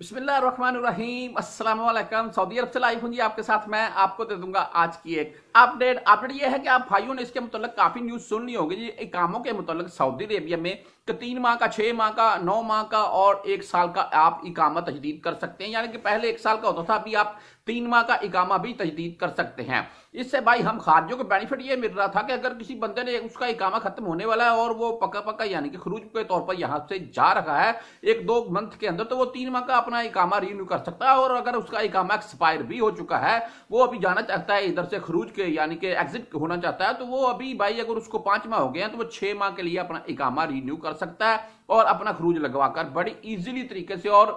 بسم اللہ الرحمن الرحیم السلام علیکم سعودی عرب سے لائف ہوں جی آپ کے ساتھ میں آپ کو دے دوں گا آج کی ایک اپڈیٹ اپڈیٹ یہ ہے کہ آپ بھائیوں نے اس کے متعلق کافی نیوز سن لی ہوگی جی، اکاموں کے متعلق سعودی عربیہ میں کہ تین ماہ کا چھ ماہ کا نو ماہ کا اور ایک سال کا آپ اکامہ تجدید کر سکتے ہیں یعنی کہ پہلے ایک سال کا ہوتا تھا آپ تین ماہ کا اقامہ بھی تجدید کر سکتے ہیں اس سے بھائی ہم خارجوں کو بینیفٹ یہ مل رہا تھا کہ اگر کسی بندے نے اس کا اقامہ ختم ہونے والا ہے اور وہ پکا پکا یعنی کہ خروج کے طور پر یہاں سے جا رہا ہے ایک دو منتھ کے اندر تو وہ تین ماہ کا اپنا اقامہ رینیو کر سکتا ہے اور اگر اس کا اقامہ ایکسپائر بھی ہو چکا ہے وہ ابھی جانا چاہتا ہے ادھر سے خروج کے یعنی کہ ایگزٹ ہونا چاہتا ہے تو وہ ابھی بھائی اگر اس کو پانچ ماہ ہو گئے ہیں تو وہ چھ ماہ کے لیے اپنا اقامہ رینیو کر سکتا ہے اور اپنا خروج لگوا کر بڑی ایزیلی طریقے سے اور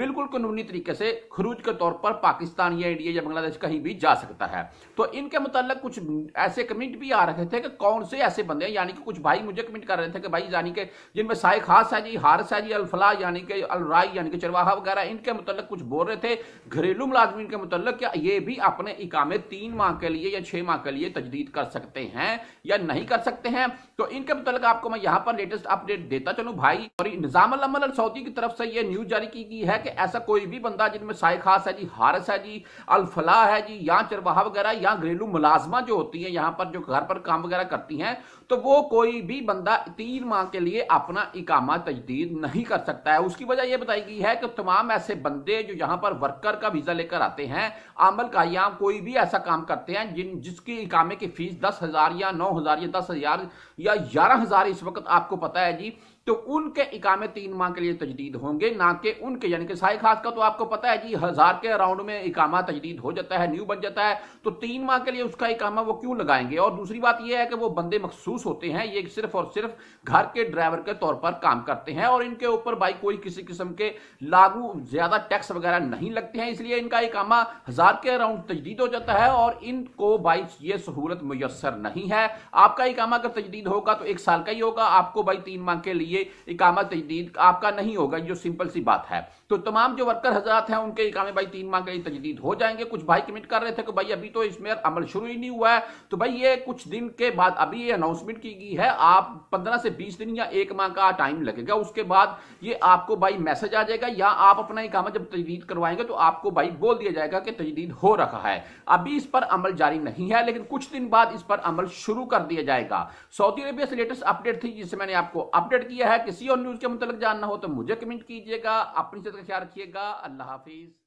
بالکل قانونی طریقے سے خروج کے طور پر پاکستان یا یا انڈیا یا بنگلہ دیش کہیں بھی جا سکتا ہے تو ان کے متعلق کچھ ایسے کمنٹ بھی آ رہے تھے کہ کون سے ایسے بندے ہیں یعنی کہ کچھ بھائی مجھے کمنٹ کر رہے تھے کہ بھائی یعنی کہ جن میں سائے خاص ہے جی ہارس ہے جی الفلا یعنی کہ الرائی یعنی کہ چرواہا وغیرہ ان کے متعلق کچھ بول رہے تھے گھریلو ملازمین کے متعلق کہ یہ بھی اپنے اقامے تین ماہ کے لیے یا چھ ماہ کے لیے تجدید کر سکتے ہیں یا نہیں کر سکتے ہیں تو ان کے متعلق آپ کو میں یہاں پر لیٹسٹ اپ ڈیٹ دیتا چلوں بھائی اور نظام العمل سعودی کی طرف سے یہ نیوز جاری کی گئی ہے کہ ایسا کوئی بھی بندہ جن میں سائے خاص ہے جی ہارس ہے جی الفلاح ہے جی یا چرواہ وغیرہ یا گھریلو ملازمہ جو ہوتی ہیں یہاں پر جو گھر پر کام وغیرہ کرتی ہیں تو وہ کوئی بھی بندہ تین ماہ کے لیے اپنا اقامہ تجدید نہیں کر سکتا ہے اس کی وجہ یہ بتائی گئی ہے کہ تمام ایسے بندے جو یہاں پر ورکر کا ویزا لے کر آتے ہیں عمل کا یا کوئی بھی ایسا کام کرتے ہیں جن جس کی اقامے کی فیس دس ہزار یا نو ہزار یا دس ہزار یا گیارہ ہزار اس وقت آپ کو پتا ہے جی تو ان کے اقامے تین ماہ کے لیے تجدید ہوں گے نہ کہ ان کے یعنی کہ سائے خاص کا تو آپ کو پتا ہے جی ہزار کے راؤنڈ میں اقامہ تجدید ہو جاتا ہے نیو بن جاتا ہے تو تین ماہ کے لیے اس کا اقامہ وہ کیوں لگائیں گے اور دوسری بات یہ ہے کہ وہ بندے مخصوص ہوتے ہیں یہ صرف اور صرف گھر کے ڈرائیور کے طور پر کام کرتے ہیں اور ان کے اوپر بھائی کوئی کسی قسم کے لاگو زیادہ ٹیکس وغیرہ نہیں لگتے ہیں اس لیے ان کا اقامہ ہزار کے راؤنڈ تجدید ہو جاتا ہے اور ان کو بھائی یہ سہولت میسر نہیں ہے آپ کا اقامہ اگر تجدید ہوگا تو ایک سال کا ہی ہوگا آپ کو بھائی تین ماہ کے لیے لیے اقامہ تجدید آپ کا نہیں ہوگا جو سمپل سی بات ہے تو تمام جو ورکر حضرات ہیں ان کے اقامے بھائی تین ماہ کے تجدید ہو جائیں گے کچھ بھائی کمنٹ کر رہے تھے کہ بھائی ابھی تو اس میں عمل شروع ہی نہیں ہوا ہے تو بھائی یہ کچھ دن کے بعد ابھی یہ اناؤنسمنٹ کی گئی ہے آپ پندرہ سے بیس دن یا ایک ماہ کا ٹائم لگے گا اس کے بعد یہ آپ کو بھائی میسج آ جائے گا یا آپ اپنا اقامہ جب تجدید کروائیں گے تو آپ کو بھائی بول دیا جائے گا کہ تجدید ہو رہا ہے ابھی اس پر عمل جاری نہیں ہے لیکن کچھ دن بعد اس پر عمل شروع کر دیا جائے گا سعودی عربیہ سے لیٹسٹ اپڈیٹ تھی جسے میں نے آپ کو اپڈیٹ کیا ہے کسی اور نیوز کے متعلق جاننا ہو تو مجھے کمنٹ کیجیے گا اپنی صحت کا خیال رکھیے گا اللہ حافظ